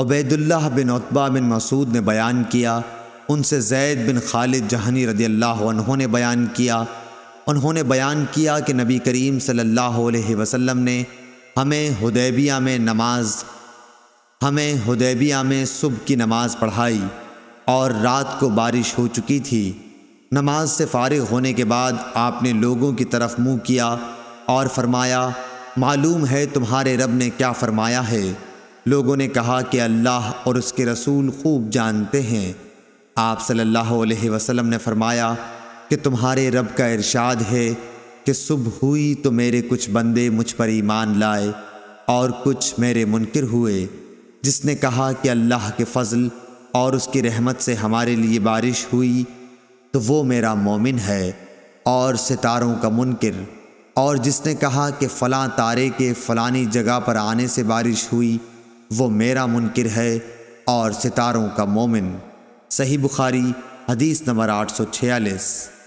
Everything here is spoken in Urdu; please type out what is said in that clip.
عبید اللہ بن عطبا بن مسعود نے بیان کیا ان سے زید بن خالد جہنی رضی اللہ عنہوں نے بیان کیا انہوں نے بیان کیا کہ نبی کریم صلی اللہ علیہ وسلم نے ہمیں حدیبیہ میں نماز ہمیں حدیبیہ میں صبح کی نماز پڑھائی اور رات کو بارش ہو چکی تھی نماز سے فارغ ہونے کے بعد آپ نے لوگوں کی طرف منہ کیا اور فرمایا معلوم ہے تمہارے رب نے کیا فرمایا ہے لوگوں نے کہا کہ اللہ اور اس کے رسول خوب جانتے ہیں آپ صلی اللہ علیہ وسلم نے فرمایا کہ تمہارے رب کا ارشاد ہے کہ صبح ہوئی تو میرے کچھ بندے مجھ پر ایمان لائے اور کچھ میرے منکر ہوئے جس نے کہا کہ اللہ کے فضل اور اس کی رحمت سے ہمارے لیے بارش ہوئی تو وہ میرا مومن ہے اور ستاروں کا منکر اور جس نے کہا کہ فلاں تارے کے فلانی جگہ پر آنے سے بارش ہوئی وہ میرا منکر ہے اور ستاروں کا مومن صحیح بخاری حدیث نمبر آٹھ سو چھیالیس